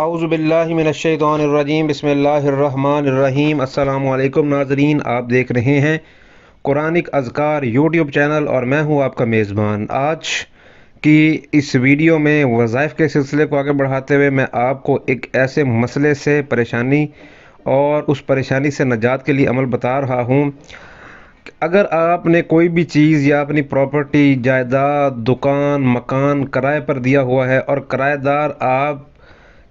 आउज़बिल्लिमिनशैतरजीम बसमीम अल्लाम नाजरीन आप देख रहे हैं कुरानिक अजकार यूट्यूब चैनल और मैं हूं आपका मेज़बान आज की इस वीडियो में वज़ाइफ के सिलसिले को आगे बढ़ाते हुए मैं आपको एक ऐसे मसले से परेशानी और उस परेशानी से नजात के लिए अमल बता रहा हूँ अगर आपने कोई भी चीज़ या अपनी प्रॉपर्टी जायदाद दुकान मकान किराए पर दिया हुआ है और किराएदार आप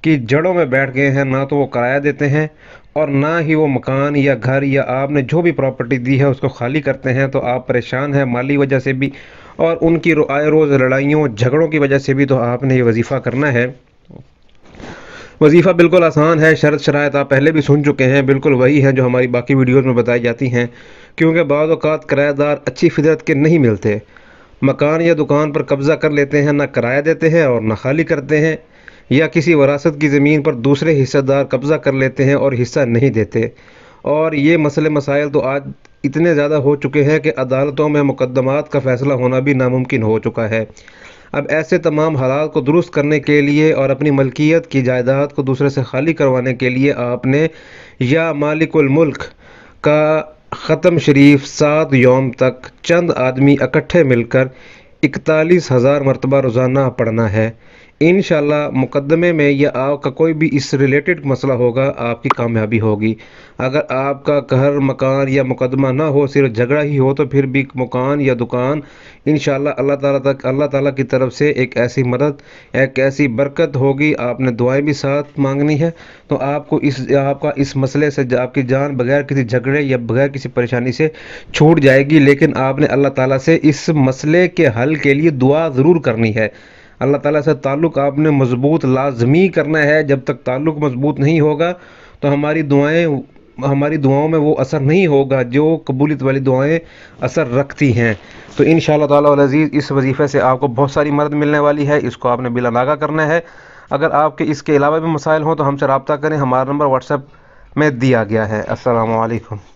कि जड़ों में बैठ गए हैं ना तो वो किराया देते हैं और ना ही वो मकान या घर या आपने जो भी प्रॉपर्टी दी है उसको खाली करते हैं तो आप परेशान हैं माली वजह से भी और उनकी रो, आए रोज़ लड़ाइयों झगड़ों की वजह से भी तो आपने ये वजीफ़ा करना है वजीफ़ा बिल्कुल आसान है शर्त शरात आप पहले भी सुन चुके हैं बिल्कुल वही हैं जो हमारी बाकी वीडियोज़ में बताई जाती हैं क्योंकि बाद किराएदार अच्छी फितरत के नहीं मिलते मकान या दुकान पर कब्ज़ा कर लेते हैं ना किराया देते हैं और ना खाली करते हैं या किसी वरासत की ज़मीन पर दूसरे हिस्सेदार कब्ज़ा कर लेते हैं और हिस्सा नहीं देते और ये मसले मसाइल तो आज इतने ज़्यादा हो चुके हैं कि अदालतों में मुकदमात का फ़ैसला होना भी नामुमकिन हो चुका है अब ऐसे तमाम हालात को दुरुस्त करने के लिए और अपनी मलकियत की जायदाद को दूसरे से खाली करवाने के लिए आपने या मालिकुलमुल्क का ख़त्म शरीफ सात योम तक चंद आदमी इकट्ठे मिलकर इकतालीस हज़ार मरतबा रोज़ाना पढ़ना है इन मुकदमे में या आपका कोई भी इस रिलेटेड मसला होगा आपकी कामयाबी होगी अगर आपका घर मकान या मुकदमा ना हो सिर्फ झगड़ा ही हो तो फिर भी मकान या दुकान इन अल्लाह ताला तक अल्लाह ताला की तरफ से एक ऐसी मदद एक ऐसी बरकत होगी आपने दुआएं भी साथ मांगनी है तो आपको इस आपका इस मसले से आपकी जान बगैर किसी झगड़े या बगैर किसी परेशानी से छूट जाएगी लेकिन आपने अल्लाह ताली से इस मसले के हल के लिए दुआ ज़रूर करनी है अल्लाह ताला से ताल्लुक़ आपने मजबूत लाजमी करना है जब तक ताल्लुक़ मजबूत नहीं होगा तो हमारी दुआएं हमारी दुआओं में वो असर नहीं होगा जो कबूलियत वाली दुआएं असर रखती हैं तो इन शजीज़ इस वजीफ़े से आपको बहुत सारी मदद मिलने वाली है इसको आपने बिला नागा करना है अगर आपके इसके अलावा भी मसाइल हों तो हमसे रबता करें हमारा नंबर व्हाट्सएप में दिया गया है असलकम